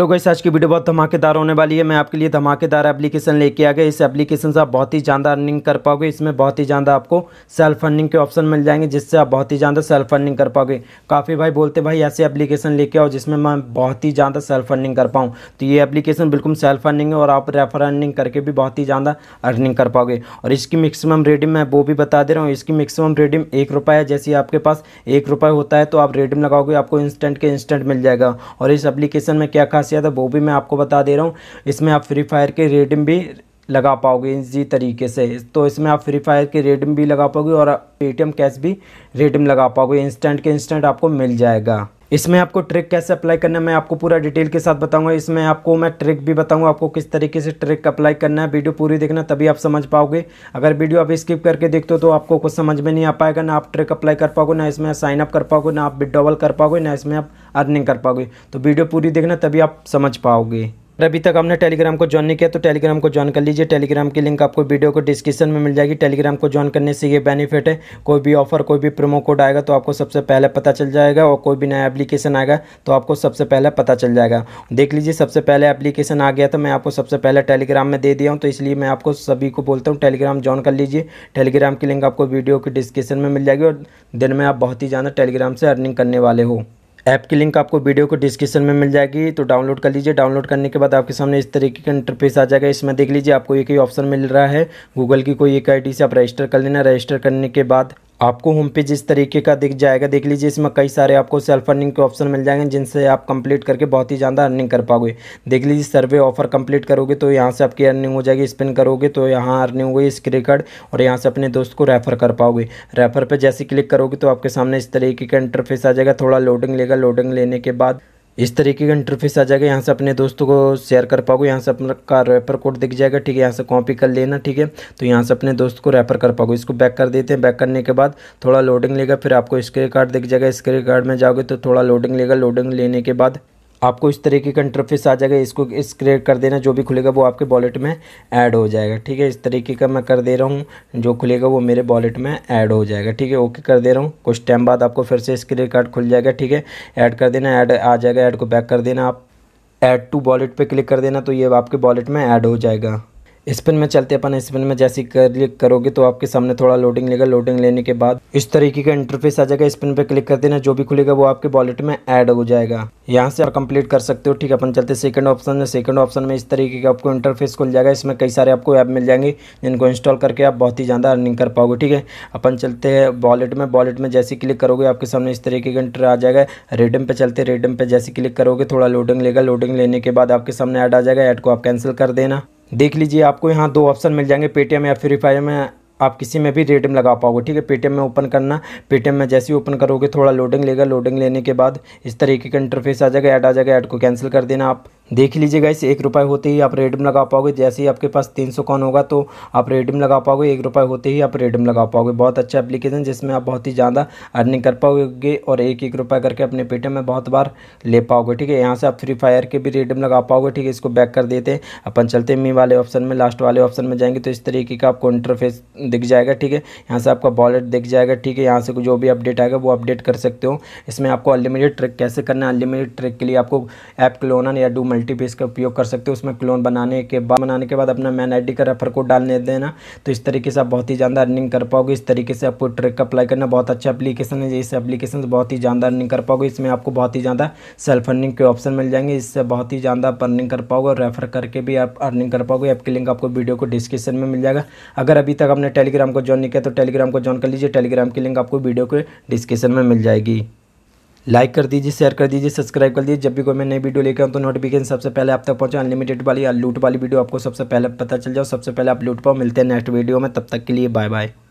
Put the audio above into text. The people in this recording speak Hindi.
तो ऐसे आज की वीडियो बहुत धमाकेदार होने वाली है मैं आपके लिए धमाकेदार एप्लीकेशन लेके आ गया इस एप्लीकेशन से आप बहुत ही ज़्यादा अर्निंग कर पाओगे इसमें बहुत ही ज़्यादा आपको सेल्फ अर्निंग के ऑप्शन मिल जाएंगे जिससे आप बहुत ही ज़्यादा सेल्फ अर्निंग कर पाओगे काफ़ी भाई बोलते भाई ऐसे एप्लीकेशन लेके आओ जिसमें मैं बहुत ही ज़्यादा सेल्फ अर्निंग कर पाऊँ तो ये एप्लीकेशन बिल्कुल सेल्फ अर्निंग है और आप रेफर अर्निंग करके भी बहुत ही ज़्यादा अर्निंग कर पाओगे और इसकी मैक्सिमम रेडिम मैं वो भी बता दे रहा हूँ इसकी मैक्सिमम रेडिम एक रुपये है जैसे आपके पास एक रुपये होता है तो आप रेडिम लगाओगे आपको इंस्टेंट के इंस्टेंट मिल जाएगा और इस एप्लीकेशन में क्या खास खासियत है वो भी मैं आपको बता दे रहा हूँ इसमें आप फ्री फायर के रेडिंग भी लगा पाओगे इसी तरीके से तो इसमें आप फ्री फायर के रेडिंग भी लगा पाओगे और पेटीएम कैश भी रेडिंग लगा पाओगे इंस्टेंट के इंस्टेंट आपको मिल जाएगा इसमें आपको ट्रिक कैसे अप्लाई करना है मैं आपको पूरा डिटेल के साथ बताऊंगा इसमें आपको मैं ट्रिक भी बताऊंगा आपको किस तरीके से ट्रिक अप्लाई करना है वीडियो पूरी देखना तभी आप समझ पाओगे अगर वीडियो आप स्किप करके देखते हो तो आपको कुछ समझ में नहीं आ पाएगा ना आप ट्रिक अप्लाई कर पाओगे ना इसमें साइनअप कर पाओगे ना आप विड्रॉवल कर पाओगे ना इसमें आप अर्निंग कर पाओगे तो वीडियो पूरी देखना तभी आप समझ पाओगे अभी तक आपने टेलीग्राम को ज्वाइन नहीं किया तो टेलीग्राम को ज्वाइन कर लीजिए टेलीग्राम की लिंक आपको वीडियो को डिस्क्रिप्शन में मिल जाएगी टेलीग्राम को ज्वाइन करने से ये बेनिफिट है कोई भी ऑफर कोई भी प्रोमो कोड आएगा तो आपको सबसे पहले पता चल जाएगा और कोई भी नया एप्लीकेशन आएगा तो आपको सबसे पहले पता चल जाएगा देख लीजिए सबसे पहले एप्लीकेशन आ गया था मैं आपको सबसे पहले टेलीग्राम में दे दिया हूँ तो इसलिए मैं आपको सभी को बोलता हूँ टेलीग्राम ज्वाइन कर लीजिए टेलीग्राम की लिंक आपको वीडियो की डिस्क्रिप्शन में मिल जाएगी और दिन में आप बहुत ही ज़्यादा टेलीग्राम से अर्निंग करने वाले हो ऐप की लिंक आपको वीडियो को डिस्क्रिप्शन में मिल जाएगी तो डाउनलोड कर लीजिए डाउनलोड करने के बाद आपके सामने इस तरीके का इंटरफेस आ जाएगा इसमें देख लीजिए आपको एक ही ऑप्शन मिल रहा है गूगल की कोई एक आईडी से आप रजिस्टर कर लेना रजिस्टर करने के बाद आपको होम पेज इस तरीके का दिख जाएगा देख लीजिए इसमें कई सारे आपको सेल्फ अर्निंग के ऑप्शन मिल जाएंगे जिनसे आप कंप्लीट करके बहुत ही ज़्यादा अर्निंग कर पाओगे देख लीजिए सर्वे ऑफर कंप्लीट करोगे तो यहाँ से आपकी अर्निंग हो जाएगी स्पिन करोगे तो यहाँ अर्निंग होगी स्क्रीन कार्ड और यहाँ से अपने दोस्त को रेफ़र कर पाओगे रेफ़र पर जैसे क्लिक करोगे तो आपके सामने इस तरीके का इंटरफेस आ जाएगा थोड़ा लोडिंग लेगा लोडिंग लेने के बाद इस तरीके का इंटरफेस आ जाएगा यहाँ से अपने दोस्तों को शेयर कर पाओगे यहाँ से अपना का रेफर कोड दिख जाएगा ठीक है यहाँ से कॉपी कर लेना ठीक है तो यहाँ से अपने दोस्त को रेफर कर पाओगे इसको बैक कर देते हैं बैक करने के बाद थोड़ा लोडिंग लेगा फिर आपको स्क्रे कार्ड दिख जाएगा स्क्रे कार्ड में जाओगे तो थोड़ा लोडिंग लेगा लोडिंग लेने के बाद आपको इस तरीके का इंटरफेस आ जाएगा इसको स्क्रेट कर देना जो भी खुलेगा वो आपके वॉलेट में ऐड हो जाएगा ठीक है इस तरीके का मैं कर दे रहा हूँ जो खुलेगा वो मेरे वॉलेट में ऐड हो जाएगा ठीक है ओके कर दे रहा हूँ कुछ टाइम बाद आपको फिर से स्क्रेट कार्ड खुल जाएगा ठीक है ऐड कर देना ऐड आ जाएगा ऐड को बैक कर देना आप ऐड टू वॉलेट पर क्लिक कर देना तो ये आपके वॉलेट में ऐड हो जाएगा स्पिन में चलते अपन स्पिन में जैसे क्लिक करोगे तो आपके सामने थोड़ा लोडिंग लेगा लोडिंग लेने के बाद इस तरीके का इंटरफेस आ जाएगा स्पिन पे क्लिक कर देना जो भी खुलेगा वो आपके वॉलेट में ऐड हो जाएगा यहाँ से आप कंप्लीट कर सकते हो ठीक है अपन चलते सेकंड ऑप्शन में सेकंड ऑप्शन में इस तरीके का आपको इंटरफेस खुल जाएगा इसमें कई सारे आपको ऐप मिल जाएंगे जिनको इंस्टॉल करके आप बहुत ही ज़्यादा अर्निंग कर पाओगे ठीक है अपन चलते हैं वॉलेट में वॉलेट में जैसे क्लिक करोगे आपके सामने इस तरीके का इंटर आ जाएगा रेडम पे चलते रेडम पे जैसे क्लिक करोगे थोड़ा लोडिंग लेगा लोडिंग लेने के बाद आपके सामने ऐड आ जाएगा ऐड को आप कैंसिल कर देना देख लीजिए आपको यहाँ दो ऑप्शन मिल जाएंगे पेटीएम या फ्री फायर में आप किसी में भी रेडियम लगा पाओगे ठीक है पेटीएम में ओपन करना पेटीएम में जैसे ही ओपन करोगे थोड़ा लोडिंग लेगा लोडिंग लेने के बाद इस तरीके का इंटरफेस आ जाएगा ऐड आ जाएगा ऐड को कैंसिल कर देना आप देख लीजिएगा इस एक रुपये होते ही आप रेडम लगा पाओगे जैसे ही आपके पास तीन सौ कौन होगा तो आप रेडम लगा पाओगे एक रुपये होते ही आप रेडम लगा पाओगे बहुत अच्छा एप्लीकेशन जिसमें आप बहुत ही ज़्यादा अर्निंग कर पाओगे और एक एक रुपये करके अपने पेटीएम में बहुत बार ले पाओगे ठीक है यहाँ से आप फ्री फायर के भी रेडम लगा पाओगे ठीक है इसको बैक कर देते हैं अपन चलते मी वाले ऑप्शन में लास्ट वाले ऑप्शन में जाएंगे तो इस तरीके का आपको इंटरफेस दिख जाएगा ठीक है यहाँ से आपका वॉलेट दिख जाएगा ठीक है यहाँ से जो भी अपडेट आएगा वो अपडेट कर सकते हो इसमें आपको अनलिमिटेड ट्रिक कैसे करना है अनलिमिटेड ट्रिक के लिए आपको ऐप क्लोनर या डू मल्टीपेस का उपयोग कर सकते हो उसमें क्लोन बनाने के बाद बनाने के बाद अपना मैन आई का रेफर कोड डालने देना तो इस तरीके से आप बहुत ही ज़्यादा अर्निंग कर पाओगे इस तरीके से आपको ट्रिक अप्लाई करना बहुत अच्छा अपलीकेशन है इस अपलीकेशन से बहुत ही ज़्यादा अर्निंग कर पाओगे इसमें आपको बहुत ही ज़्यादा सेल्फ अर्निंग के ऑप्शन मिल जाएंगे इससे बहुत ही ज़्यादा आप अर्निंग कर पाओगे और रेफर करके भी आप अर्निंग कर पाओगे ऐप के लिंक आपको वीडियो को डिस्क्रिप्शन में मिल जाएगा अगर अभी तक आपने टेलीग्राम को ज्वाइन नहीं किया तो टेलीग्राम को ज्वाइन कर लीजिए टेलीग्राम की लिंक आपको वीडियो के डिस्क्रिप्शन में मिल जाएगी लाइक कर दीजिए शेयर कर दीजिए सब्सक्राइब कर दीजिए जब भी कोई मैं नई वीडियो लेकर आऊँ तो नोटिफिकेशन सबसे पहले आप तक पहुँचे अनलिमिटेड वाली या लूट वाली वीडियो आपको सबसे पहले पता चल जाओ सबसे पहले आप लूट पाओ मिलते हैं नेक्स्ट वीडियो में तब तक के लिए बाय बाय